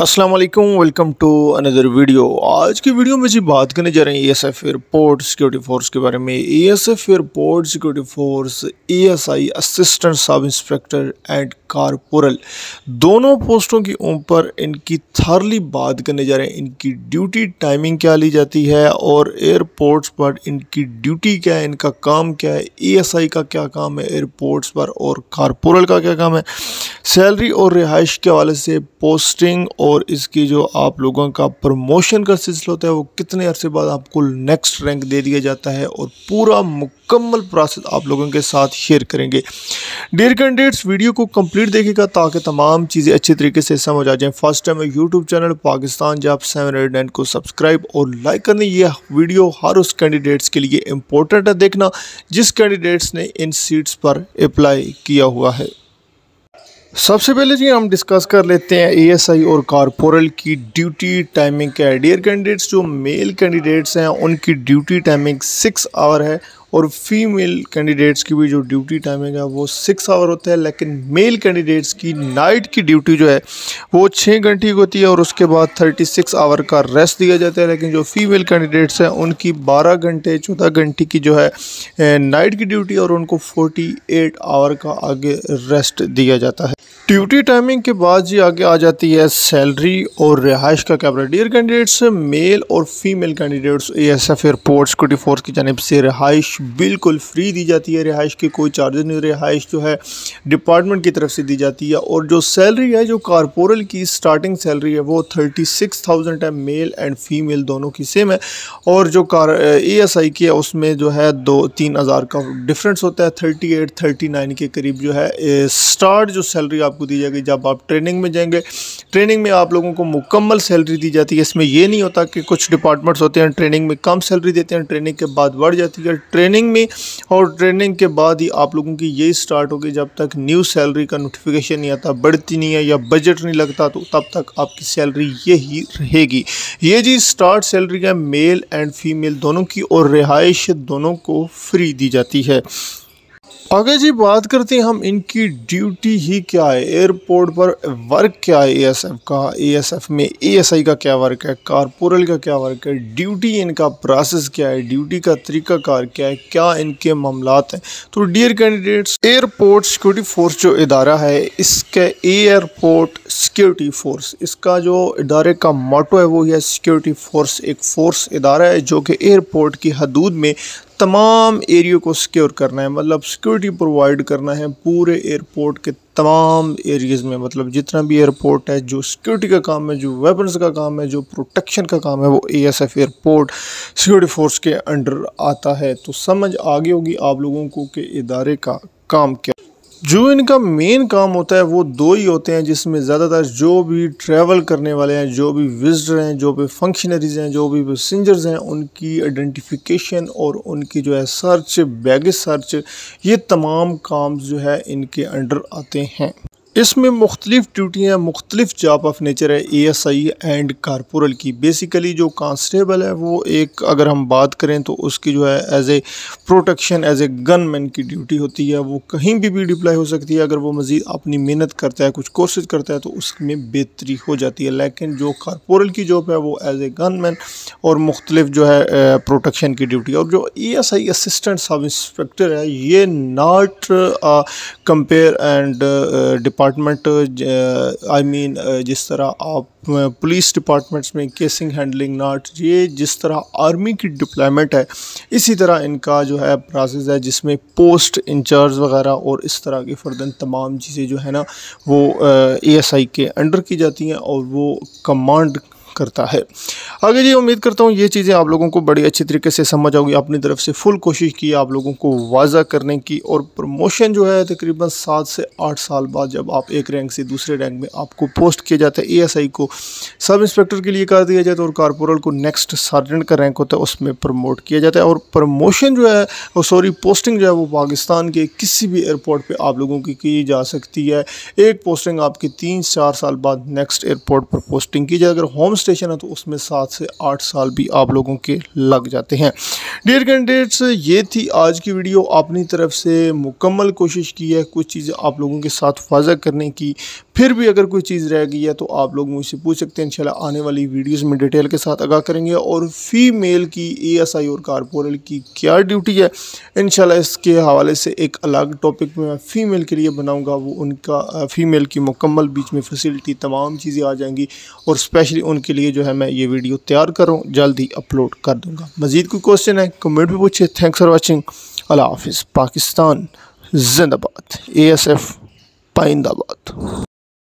अस्सलाम वालेकुम welcome to another video आज की वीडियो में जी बात करने जा रहे हैं ईएसएफ एयरपोर्ट सिक्योरिटी फोर्स के बारे में ESF airport security force I assistant sub inspector and corporal दोनों पोस्टों के ऊपर इनकी थारली बात करने जा रहे हैं इनकी ड्यूटी टाइमिंग क्या ली जाती है और एयरपोर्ट्स पर इनकी ड्यूटी क्या है इनका काम क्या है एएसआई का क्या काम है एयरपोर्ट्स पर और कारपोरल का क्या काम है सैलरी और रिहाइश के हवाले से पोस्टिंग और इसकी जो आप लोगों का प्रमोशन का सिलसिला होता है वो कितने अरसे बाद आपको नेक्स्ट रैंक दे दिया जाता है और पूरा मुकम्मल प्रोसेस आप लोगों के साथ शेयर करेंगे डियर कैंडिडेट्स वीडियो को कंप्लीट देखेगा ताकि तमाम चीज़ें अच्छे तरीके से समझ आ जाएँ first time YouTube channel Pakistan जब सेवन एट नाइन को सब्सक्राइब और लाइक करने ये वीडियो हर उस कैंडिडेट्स के लिए इम्पोर्टेंट है देखना जिस कैंडिडेट्स ने इन सीट्स पर अप्लाई किया हुआ है सबसे पहले जी हम डिस्कस कर लेते हैं एएसआई और कॉरपोरल की ड्यूटी टाइमिंग क्या है डियर कैंडिडेट्स जो मेल कैंडिडेट्स हैं उनकी ड्यूटी टाइमिंग सिक्स आवर है और फीमेल कैंडिडेट्स की भी जो ड्यूटी टाइमिंग है वो सिक्स आवर होता है लेकिन मेल कैंडिडेट्स की नाइट की ड्यूटी जो है वो छः घंटे की होती है और उसके बाद थर्टी सिक्स आवर का रेस्ट दिया जाता है लेकिन जो फीमेल कैंडिडेट्स हैं उनकी बारह घंटे चौदह घंटे की जो है नाइट की ड्यूटी और उनको फोर्टी एट आवर का आगे रेस्ट दिया जाता है ड्यूटी टाइमिंग के बाद जी आगे आ जाती है सैलरी और रिहाइश का कैमरा डियर कैंडिडेट्स मेल और female candidates A S F airport security force की जानब से रिहाइश बिल्कुल फ्री दी जाती है रिहाइश के कोई चार्जेज नहीं रिहाइश जो है डिपार्टमेंट की तरफ से दी जाती है और जो सैलरी है जो कारपोरल की स्टार्टिंग सैलरी है वो थर्टी सिक्स थाउजेंड है मेल एंड फीमेल दोनों की सेम है और जो कार ए एस आई की है उसमें जो है दो तीन हज़ार का डिफरेंस होता है थर्टी एट थर्टी नाइन के करीब जो है स्टार्ट जो सैलरी आपको दी जाएगी जब आप ट्रेनिंग में जाएंगे ट्रेनिंग में आप लोगों को मुकम्मल सैलरी दी जाती है इसमें यह नहीं होता कि कुछ डिपार्टमेंट्स होते हैं ट्रेनिंग में कम सैलरी देते हैं ट्रेनिंग के बाद बढ़ जाती है ट्रेन ट्रेनिंग में और ट्रेनिंग के बाद ही आप लोगों की यही स्टार्ट होगी जब तक न्यू सैलरी का नोटिफिकेशन नहीं आता बढ़ती नहीं है या बजट नहीं लगता तो तब तक आपकी सैलरी यही रहेगी ये जी स्टार्ट सैलरी है मेल एंड फीमेल दोनों की और रिहाइश दोनों को फ्री दी जाती है आगे जी बात करते हैं हम इनकी ड्यूटी ही क्या है एयरपोर्ट पर वर्क क्या है एएसएफ का एएसएफ में एएसआई का क्या वर्क है कारपोरल का क्या वर्क है ड्यूटी इनका प्रोसेस क्या है ड्यूटी का तरीका कार क्या है क्या इनके मामला हैं तो dear candidates airport security force जो इदारा है इसके एयरपोर्ट सिक्योरिटी फोर्स इसका जो इदारे का मोटो है वो है सिक्योरिटी फोर्स एक फ़ोर्स इदारा है जो कि एयरपोर्ट की हदूद में तमाम एरियो को सिक्योर करना है मतलब सिक्योरिटी प्रोवाइड करना है पूरे एयरपोर्ट के तमाम एरियाज़ में मतलब जितना भी एयरपोर्ट है जो सिक्योरिटी का काम है जो वेपन्स का काम है जो प्रोटेक्शन का काम है वो एएसएफ एयरपोर्ट सिक्योरिटी फोर्स के अंडर आता है तो समझ आगे होगी आप लोगों को कि इदारे का काम क्या जो इनका मेन काम होता है वो दो ही होते हैं जिसमें ज़्यादातर जो भी ट्रैवल करने वाले हैं जो भी विजिटर हैं जो भी फंक्शनरीज़ हैं जो भी पैसेंजर्स हैं उनकी आइडेंटिफिकेशन और उनकी जो है सर्च बैगेज सर्च ये तमाम काम जो है इनके अंडर आते हैं इसमें मुख्तलिफ ड्यूटियाँ मुख्तलिफ जॉब ऑफ नेचर है A S I and corporal की बेसिकली जो कांस्टेबल है वो एक अगर हम बात करें तो उसकी जो है as a protection as a gunman की ड्यूटी होती है वो कहीं भी भी डिप्लाई हो सकती है अगर वो मज़ीद अपनी मेहनत करता है कुछ कोर्सेज करता है तो उसमें बेहतरी हो जाती है लेकिन जो कारपोरल की जॉब है वो एज ए गन मैन और मुख्तलिफ जो है प्रोटेक्शन की ड्यूटी और जो E S I assistant sub inspector है ये not compare and department I mean जिस तरह आप पुलिस uh, डिपार्टमेंट्स में केसिंग हैंडलिंग नॉट ये जिस तरह आर्मी की डिप्लॉयमेंट है इसी तरह इनका जो है प्रोसेस है जिसमें पोस्ट इंचार्ज वगैरह और इस तरह की फ़र्दन तमाम चीज़ें जो है ना वो एएसआई uh, के अंडर की जाती हैं और वो कमांड करता है आगे जी उम्मीद करता हूँ ये चीज़ें आप लोगों को बड़ी अच्छी तरीके से समझ आओगी अपनी तरफ से फुल कोशिश की आप लोगों को वाजा करने की और प्रमोशन जो है तकरीबन सात से आठ साल बाद जब आप एक रैंक से दूसरे रैंक में आपको पोस्ट किया जाता है एएसआई को सब इंस्पेक्टर के लिए कर दिया जाता है और कारपोरल को नेक्स्ट सार्जेंट का रैंक होता है उसमें प्रमोट किया जाता है और प्रमोशन जो है और सॉरी पोस्टिंग जो है वो पाकिस्तान के किसी भी एयरपोर्ट पर आप लोगों की की जा सकती है एक पोस्टिंग आपकी तीन चार साल बाद नेक्स्ट एयरपोर्ट पर पोस्टिंग की जाए अगर होम स्टेशन है तो उसमें सात सात से आठ साल भी आप लोगों के लग जाते हैं डियर कैंडिडेट्स ये थी आज की वीडियो अपनी तरफ से मुकम्मल कोशिश की है कुछ चीज़ें आप लोगों के साथ वाजा करने की फिर भी अगर कोई चीज़ रह गई है तो आप लोग मुझसे पूछ सकते हैं इंशाल्लाह आने वाली वीडियोस में डिटेल के साथ आगाह करेंगे और फीमेल की एएसआई e और कारपोरल की क्या ड्यूटी है इनशाला इसके हवाले से एक अलग टॉपिक में फ़ीमेल के लिए बनाऊँगा वो उनका फ़ीमेल की मुकम्मल बीच में फैसिलिटी तमाम चीज़ें आ जाएंगी और स्पेशली उनके लिए जो है मैं ये वीडियो तैयार कर रहा हूँ जल्द ही अपलोड कर दूँगा मज़ीद कोई क्वेश्चन है कमेंट भी पूछे थैंक्स फॉर वॉचिंग अला हाफिज़ पाकिस्तान जिंदाबाद ए एस एफ पाइंदाबाद